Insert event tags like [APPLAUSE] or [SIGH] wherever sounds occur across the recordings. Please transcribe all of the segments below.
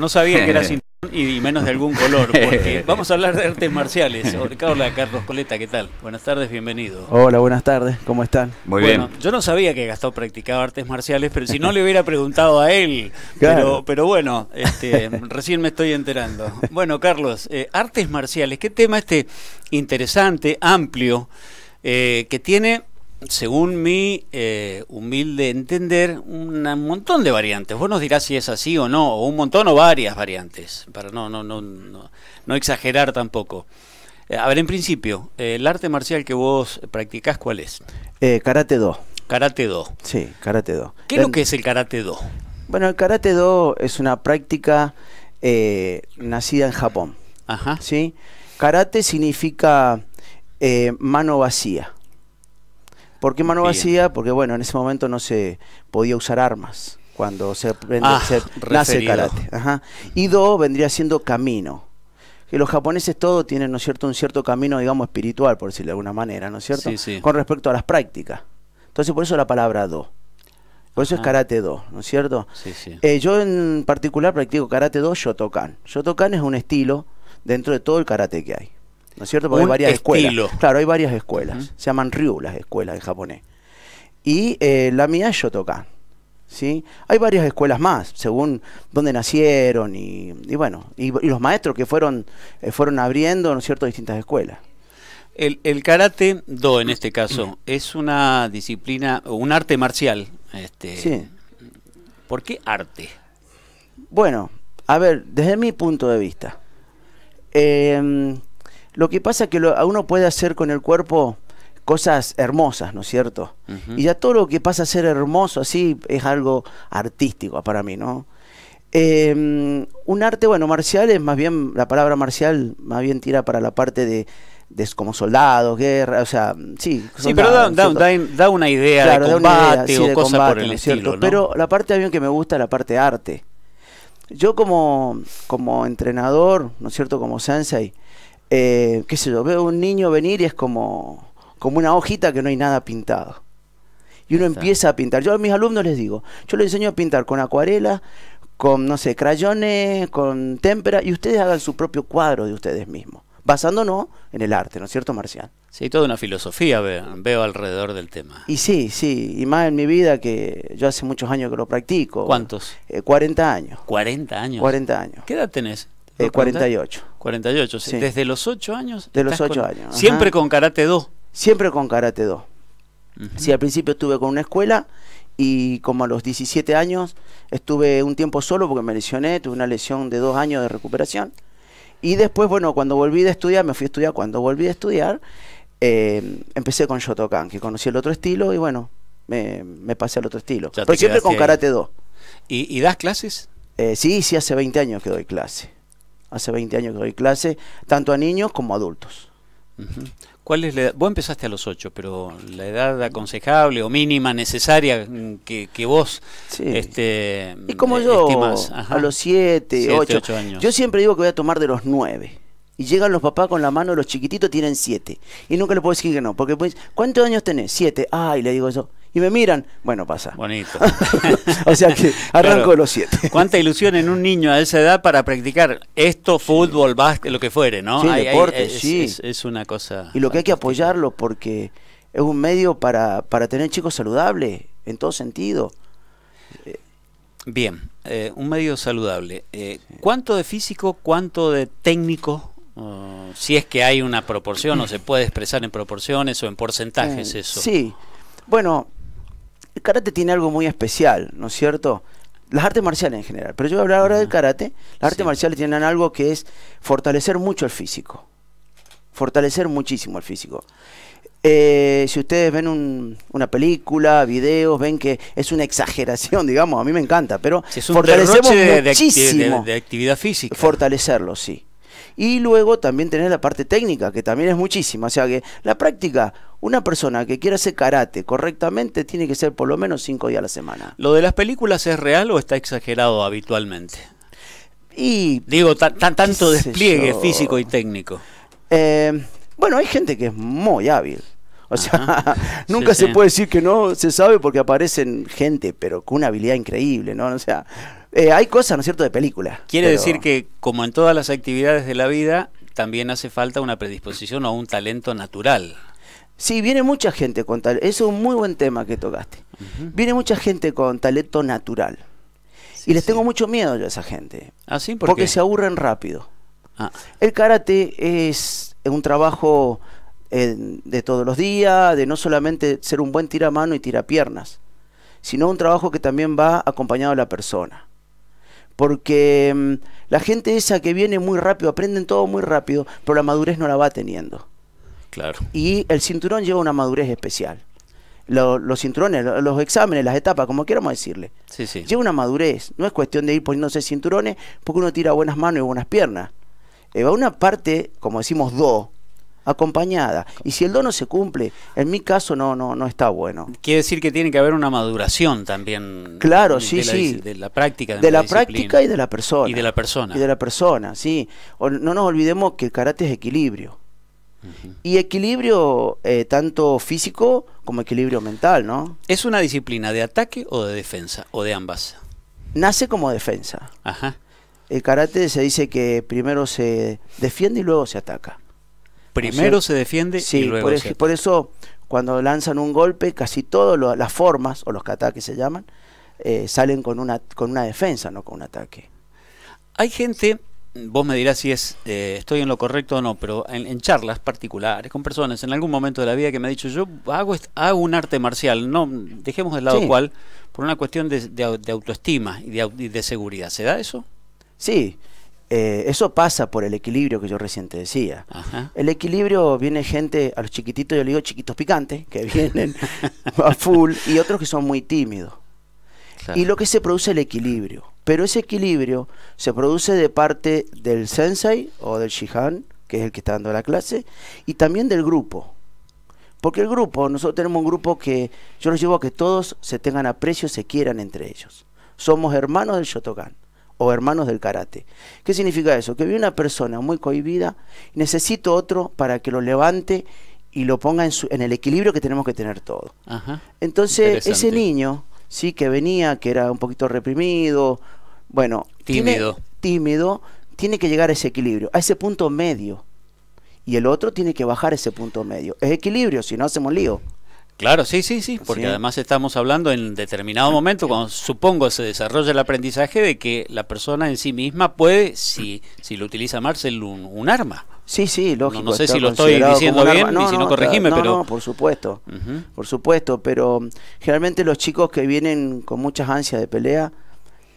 No sabía que era [LAUGHS] cinturón y menos de algún color, [LAUGHS] vamos a hablar de artes marciales. Hola, Carlos Coleta, ¿qué tal? Buenas tardes, bienvenido. Hola, buenas tardes, ¿cómo están? Muy bueno, bien. Yo no sabía que Gastón practicaba artes marciales, pero si no le hubiera preguntado a él. Pero, bueno, este, recién me estoy enterando. Bueno, Carlos, eh, artes marciales, qué tema este interesante, amplio, eh, que tiene según mi eh, humilde entender, un montón de variantes. Vos nos dirás si es así o no, o un montón o varias variantes, para no, no, exagerar tampoco. Eh, a ver, en principio, eh, el arte marcial que vos practicás, ¿cuál es? karate Do. Karate Do. Sí, Karate 2. ¿Qué es lo que es el Karate Do? Bueno, el Karate Do es una práctica nacida en Japón. Ajá. ¿sí? Karate significa mano vacía. ¿Por qué mano vacía? Porque bueno, en ese momento no se podía usar armas cuando se aprende, nace ah, [LAUGHS] karate. Ajá. Y do vendría siendo camino. Que los japoneses todos tienen, ¿no es cierto?, un cierto camino, digamos, espiritual, por decirlo de alguna manera, ¿no es cierto?, con respecto a las prácticas. Entonces, por eso la palabra do. Por eso es karate do, ¿no es cierto? Eh, yo en particular practico karate do Shotokan. Shotokan es un estilo dentro de todo el karate que hay. ¿no es cierto? Porque hay varias escuelas. Claro, hay varias escuelas. Se llaman ryu las escuelas en japonés. Y eh, la mía es toca ¿sí? Hay varias escuelas más, según dónde nacieron y, bueno, y, los maestros que fueron, eh, fueron abriendo, ¿no es cierto?, distintas escuelas. El, karate do, en este caso, [CLEARS THROAT] es una disciplina, un arte marcial. Este, sí. ¿Por qué arte? Bueno, a ver, desde mi punto de vista, eh, lo que pasa es que uno puede hacer con el cuerpo cosas hermosas, ¿no es cierto? Y ya todo lo que pasa a ser hermoso así es algo artístico para mí, ¿no? Em, un arte, bueno, marcial es más bien, la palabra marcial más bien tira para la parte de, de como soldados, guerra, o sea, sí. sí, pero da, da, una idea de combate o cosas por el estilo, ¿no? Pero la parte bien que me gusta es la parte arte. Yo como, como entrenador, ¿no es cierto? Como sensei, eh, qué sé yo, veo un niño venir y es como, como una hojita que no hay nada pintado. Y uno empieza a pintar. Yo a mis alumnos les digo, yo les enseño a pintar con acuarela, con, no sé, crayones, con témpera, y ustedes hagan su propio cuadro de ustedes mismos, basándonos en el arte, ¿no es cierto, Marcial? Sí, toda una filosofía veo, alrededor del tema. Y sí, sí, y más en mi vida que yo hace muchos años que lo practico. ¿Cuántos? 40 eh, años. ¿40 años? 40 años. ¿Qué edad tenés? 48. Eh, 48, sí. desde los 8 años. De los 8 años. Siempre con karate 2. Siempre con karate 2. Si Sí, al principio estuve con una escuela y como a los 17 años estuve un tiempo solo porque me lesioné, tuve una lesión de dos años de recuperación. Y después, bueno, cuando volví de estudiar, me fui a estudiar, cuando volví a estudiar, eh, empecé con Shotokan, que conocí el otro estilo y bueno, me, pasé al otro estilo. Pero siempre con karate 2. ¿Y, das clases? Eh, sí, sí, hace 20 años que doy clase hace 20 años que doy clase, tanto a niños como a adultos. ¿Cuál es la edad? Vos empezaste a los 8, pero la edad aconsejable o mínima necesaria mm, que, vos este, y como eh, yo, a los 7, 8. años. Yo siempre digo que voy a tomar de los 9. Y llegan los papás con la mano, los chiquititos tienen 7. Y nunca le puedo decir que no, porque pues, ¿cuántos años tenés? 7. Ay, le digo yo y me miran, bueno, pasa. Bonito. [LAUGHS] o sea que arranco los siete. Cuánta ilusión en un niño a esa edad para practicar esto, fútbol, básquet, lo que fuere, ¿no? Sí, es, sí. Es, una cosa. Y lo que hay que apoyarlo porque es un medio para, tener chicos saludables en todo sentido. Eh, Bien, eh, un medio saludable. Eh, ¿Cuánto de físico, cuánto de técnico si es que hay una proporción o se puede expresar en proporciones o en porcentajes eso. Sí, bueno, el karate tiene algo muy especial, ¿no es cierto? Las artes marciales en general, pero yo voy a hablar ahora del karate. Las artes marciales tienen algo que es fortalecer mucho el físico. Fortalecer muchísimo el físico. Eh, si ustedes ven una película, videos, ven que es una exageración, [LAUGHS] digamos, a mí me encanta, pero es un fortalecemos de, actividad física. Fortalecerlo, sí. Y luego también tener la parte técnica, que también es muchísima. O sea que la práctica, una persona que quiera hacer karate correctamente tiene que ser por lo menos cinco días a la semana. ¿Lo de las películas es real o está exagerado habitualmente? Y digo, tanto despliegue físico y técnico. Eh, bueno, hay gente que es muy hábil. O sea, [LAUGHS] nunca se puede decir que no se sabe porque aparecen gente, pero con una habilidad increíble, ¿no? O sea, eh, hay cosas, ¿no es cierto?, de película. Quiere decir que, como en todas las actividades de la vida, también hace falta una predisposición o un talento natural. Sí, viene mucha gente con talento. Es un muy buen tema que tocaste. Viene mucha gente con talento natural. y les tengo mucho miedo yo a esa gente. ¿Ah, sí? porque se aburren rápido. Ah. El karate es un trabajo eh, de todos los días, de no solamente ser un buen tiramano y tirapiernas, sino un trabajo que también va acompañado de la persona porque mm, la gente esa que viene muy rápido, aprenden todo muy rápido, pero la madurez no la va teniendo. Claro. Y el cinturón lleva una madurez especial. Los, cinturones, los exámenes, las etapas, como queramos decirle. Lleva una madurez. No es cuestión de ir poniéndose cinturones porque uno tira buenas manos y buenas piernas. Eh, va una parte, como decimos, do, acompañada. Y si el dono se cumple, en mi caso no, no, no está bueno. Quiere decir que tiene que haber una maduración también. Claro, de, sí, la, sí. De la práctica. De, la, práctica y de la persona. Y de la persona. Y de la persona, sí. no nos olvidemos que el karate es equilibrio. Y equilibrio eh, tanto físico como equilibrio mental, ¿no? ¿Es una disciplina de ataque o de defensa? ¿O de ambas? Nace como defensa. El karate se dice que primero se defiende y luego se ataca. Primero se defiende y luego por, por eso cuando lanzan un golpe, casi todas las formas, o los ataques se llaman, eh, salen con una, con una defensa, no con un ataque. Hay gente, vos me dirás si es eh, estoy en lo correcto o no, pero en, charlas particulares con personas en algún momento de la vida que me ha dicho, yo hago, hago un arte marcial, no dejemos de lado cual, por una cuestión de, autoestima y de, y de seguridad. ¿Se da eso? Sí, eh, eso pasa por el equilibrio que yo recién te decía. El equilibrio viene gente, a los chiquititos yo le digo chiquitos picantes, que [LAUGHS] vienen a full, y otros que son muy tímidos. Y lo que se produce es el equilibrio. Pero ese equilibrio se produce de parte del sensei o del shihan, que es el que está dando la clase, y también del grupo. Porque el grupo, nosotros tenemos un grupo que yo los llevo a que todos se tengan aprecio, se quieran entre ellos. Somos hermanos del Shotokan o hermanos del karate. ¿Qué significa eso? Que vi una persona muy cohibida, necesito otro para que lo levante y lo ponga en, el equilibrio que tenemos que tener todo. Entonces, ese niño, sí, que venía, que era un poquito reprimido, bueno, tímido. tímido, tiene que llegar a ese equilibrio, a ese punto medio. Y el otro tiene que bajar ese punto medio. Es equilibrio, si no hacemos lío. Claro, sí, sí, sí, porque además estamos hablando en determinado momento, cuando supongo se desarrolla el aprendizaje, de que la persona en sí misma puede, si, si lo utiliza Marcel, un, arma. Sí, sí, lógico. No, sé si lo estoy diciendo bien y si no, corregime, pero... No, por supuesto, por supuesto, pero generalmente los chicos que vienen con muchas ansias de pelea,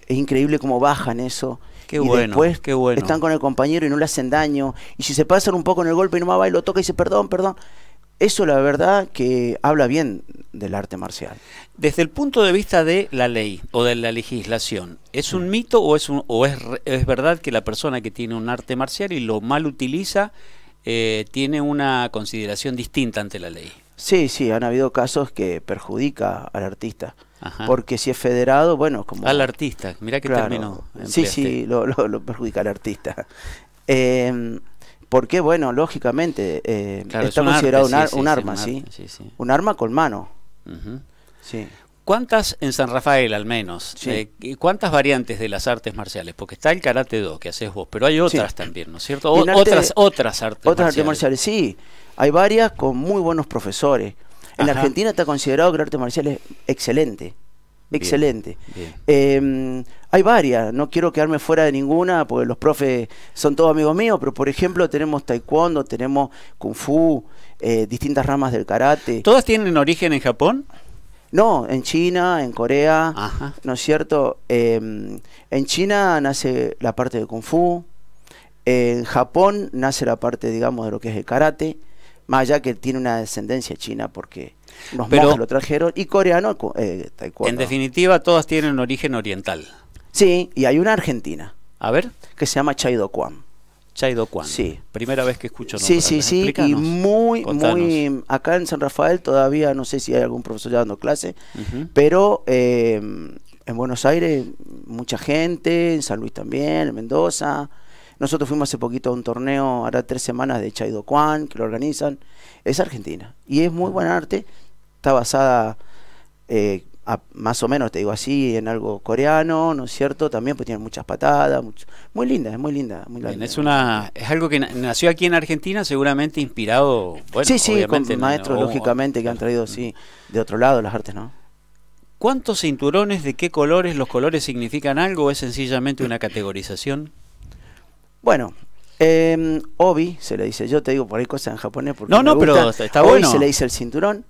es increíble cómo bajan eso. Qué y bueno, después están con el compañero y no le hacen daño. Y si se pasan un poco en el golpe y no va y lo toca y dice, perdón, perdón. Eso la verdad que habla bien del arte marcial. Desde el punto de vista de la ley o de la legislación, ¿es un mito o es, es, verdad que la persona que tiene un arte marcial y lo mal utiliza eh, tiene una consideración distinta ante la ley? Sí, sí, han habido casos que perjudica al artista. Porque si es federado, bueno, como... Al artista, mirá que término. Sí, sí, lo, perjudica al artista. [LAUGHS] Em, porque, bueno, lógicamente está considerado un, arma, ¿sí? Un arma con mano. Sí. ¿Cuántas en San Rafael al menos? Eh, ¿Cuántas variantes de las artes marciales? Porque está el karate do que haces vos, pero hay otras también, ¿no es cierto? otras otras artes otras artes marciales, sí. Hay varias con muy buenos profesores. En la Argentina está considerado que el arte marcial es excelente. excelente. Em, hay varias, no quiero quedarme fuera de ninguna, porque los profes son todos amigos míos, pero por ejemplo tenemos taekwondo, tenemos kung fu, eh, distintas ramas del karate. ¿Todas tienen origen en Japón? No, en China, en Corea, ¿no es cierto? Em, en China nace la parte de kung fu, en Japón nace la parte, digamos, de lo que es el karate, más allá que tiene una descendencia china porque los monjes lo trajeron, y coreano, eh, taekwondo. En definitiva, todas tienen origen oriental. Sí, y hay una argentina. A ver. Que se llama Chaido Kwan. Chaido Kwan. Sí. Primera vez que escucho Sí, sí, sí. y muy, muy. Acá en San Rafael todavía no sé si hay algún profesor ya dando clase, pero eh, en Buenos Aires mucha gente, en San Luis también, en Mendoza. Nosotros fuimos hace poquito a un torneo, ahora tres semanas, de Chaido Kwan, que lo organizan. Es argentina. Y es muy buen arte. Está basada. Eh, más o menos, te digo así, en algo coreano, ¿no es cierto? También pues tiene muchas patadas, muy linda, es muy linda, muy es una es algo que nació aquí en Argentina, seguramente inspirado, bueno, Sí, sí, con maestros oh, lógicamente que han traído así de otro lado las artes, ¿no? ¿Cuántos cinturones de qué colores? ¿Los colores significan algo o es sencillamente una categorización? Bueno, eh, obi se le dice, yo te digo por ahí cosas en japonés porque no, no, pero está se le dice el cinturón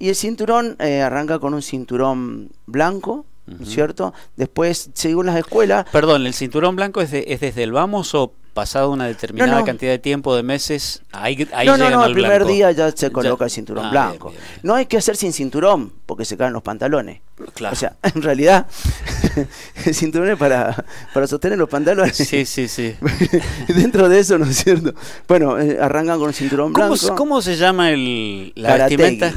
y el cinturón eh, arranca con un cinturón blanco, ¿cierto? Después, según las escuelas. Perdón, el cinturón blanco es, desde el vamos o pasado una determinada cantidad de tiempo, de meses, no, no, no, el primer día ya se coloca el cinturón ah, blanco. No hay que hacer sin cinturón porque se caen los pantalones. Claro. O sea, [LAUGHS] en realidad, [LAUGHS] el cinturón es para, para sostener los pantalones. Sí, sí, sí. [LAUGHS] Dentro de eso, ¿no es cierto? Bueno, eh, arrancan con el cinturón ¿Cómo, blanco. ¿Cómo se llama el, la vestimenta?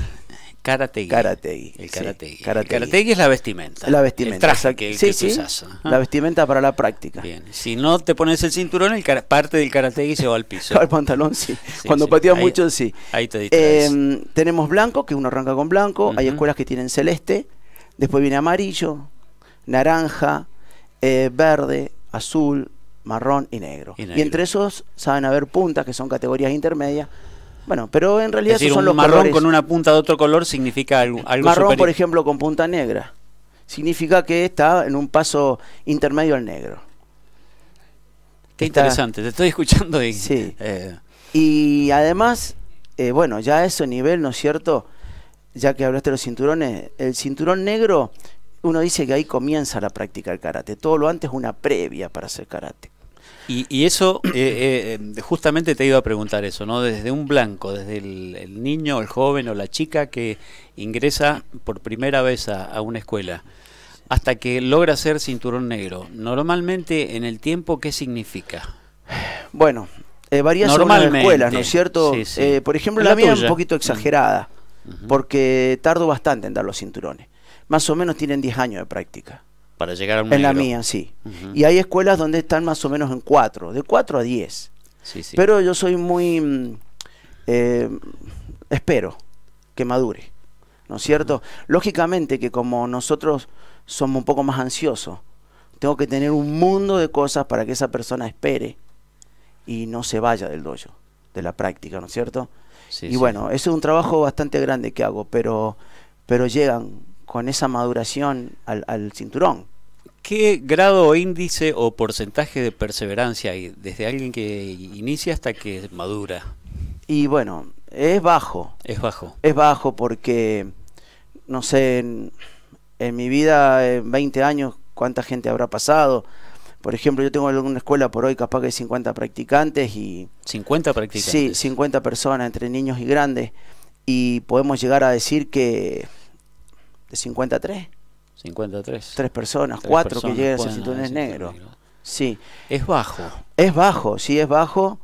Karategi. Karategi. El es la vestimenta. La vestimenta. El traje ah. La vestimenta para la práctica. Bien. Si no te pones el cinturón, el parte del karategi se va al piso. al pantalón, sí. Cuando pateas mucho, sí. Ahí te em, tenemos blanco, que uno arranca con blanco. Hay escuelas que tienen celeste. Después viene amarillo, naranja, eh, verde, azul, marrón y negro. y entre esos saben haber puntas, que son categorías intermedias, bueno, pero en realidad es son un marrón con una punta de otro color significa algo, marrón, por ejemplo, con punta negra significa que está en un paso intermedio al negro. Qué interesante, te estoy escuchando y sí. Eh, y además, eh, bueno, ya a ese nivel, ¿no es cierto? ya que hablaste de los cinturones, el cinturón negro, uno dice que ahí comienza la práctica del karate. Todo lo antes es una previa para hacer karate. Y, eso, eh, eh, justamente te iba a preguntar eso, ¿no? Desde un blanco, desde el, niño, el joven o la chica que ingresa por primera vez a, una escuela hasta que logra ser cinturón negro. Normalmente en el tiempo, ¿qué significa? Bueno, eh, varía las escuelas, ¿no es cierto? Eh, por ejemplo, la, la mía es un poquito exagerada porque tardo bastante en dar los cinturones. Más o menos tienen 10 años de práctica. Para llegar a un En la mía, sí. Y hay escuelas donde están más o menos en 4, de 4 a 10. Sí, sí. Pero yo soy muy... Mm, eh, espero que madure, ¿no es cierto? Lógicamente que como nosotros somos un poco más ansiosos, tengo que tener un mundo de cosas para que esa persona espere y no se vaya del dojo, de la práctica, ¿no es cierto? y bueno bueno, es un trabajo bastante grande que hago, pero, llegan con esa maduración al, cinturón. ¿Qué grado o índice o porcentaje de perseverancia hay desde alguien que inicia hasta que madura? Y bueno, es bajo. Es bajo. Es bajo porque, no sé, en, en mi vida, en 20 años, cuánta gente habrá pasado, por ejemplo, yo tengo una escuela por hoy capaz que hay 50 practicantes y... 50 practicantes. Sí, 50 personas entre niños y grandes. Y podemos llegar a decir que de 53. 53. Tres personas, cuatro que llegan a ser cinturones negros. Sí. Es bajo. Es bajo, sí, es bajo.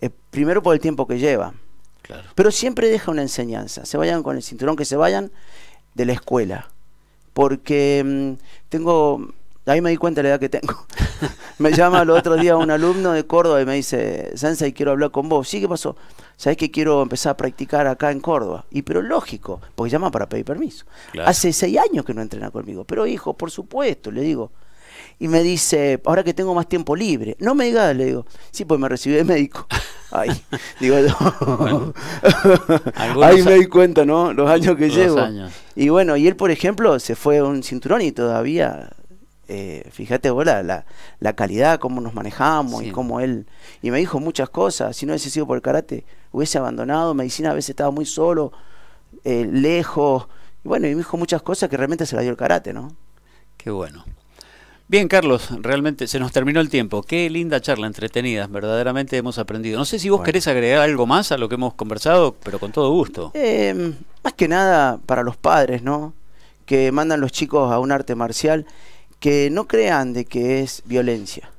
Eh, primero por el tiempo que lleva. Claro. Pero siempre deja una enseñanza. Se vayan con el cinturón que se vayan de la escuela. Porque mm, tengo. Ahí me di cuenta la edad que tengo. [LAUGHS] me llama el otro día un alumno de Córdoba y me dice, Sensei, quiero hablar con vos. Sí, ¿qué pasó? Sabés que quiero empezar a practicar acá en Córdoba. Y pero lógico, porque llama para pedir permiso. Hace seis años que no entrena conmigo. Pero hijo, por supuesto, le digo. Y me dice, ahora que tengo más tiempo libre. No me digas, le digo. Sí, pues me recibí de médico. [LAUGHS] Ay, digo [LAUGHS] Ahí me di cuenta, ¿no? Los años que llevo. Y bueno, y él, por ejemplo, se fue a un cinturón y todavía eh, fíjate vos la, calidad, cómo nos manejamos y cómo él... Y me dijo muchas cosas, si no hubiese sido por el karate, hubiese abandonado, medicina a veces estaba muy solo, eh, lejos, y bueno, y me dijo muchas cosas que realmente se la dio el karate, ¿no? Qué bueno. Bien, Carlos, realmente se nos terminó el tiempo. Qué linda charla, entretenida, verdaderamente hemos aprendido. No sé si vos querés agregar algo más a lo que hemos conversado, pero con todo gusto. Em, más que nada para los padres, ¿no? Que mandan los chicos a un arte marcial que no crean de que es violencia.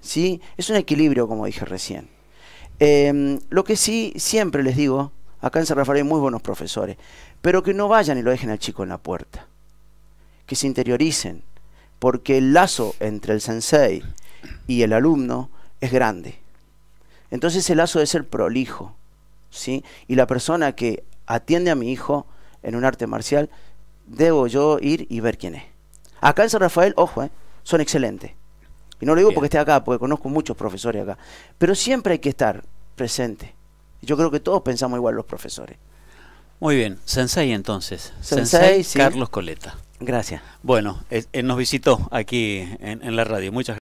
¿sí? Es un equilibrio, como dije recién. Em, lo que sí siempre les digo, acá en San Rafael hay muy buenos profesores, pero que no vayan y lo dejen al chico en la puerta. Que se interioricen, porque el lazo entre el sensei y el alumno es grande. Entonces el lazo debe ser prolijo, ¿sí? Y la persona que atiende a mi hijo en un arte marcial, debo yo ir y ver quién es. Acá en San Rafael, ojo, eh, son excelentes. Y no lo digo porque esté acá, porque conozco muchos profesores acá. Pero siempre hay que estar presente. Yo creo que todos pensamos igual los profesores. Muy bien, Sensei entonces. Sensei, Carlos Coleta. Gracias. Bueno, él, nos visitó aquí en, en la radio. Muchas gracias.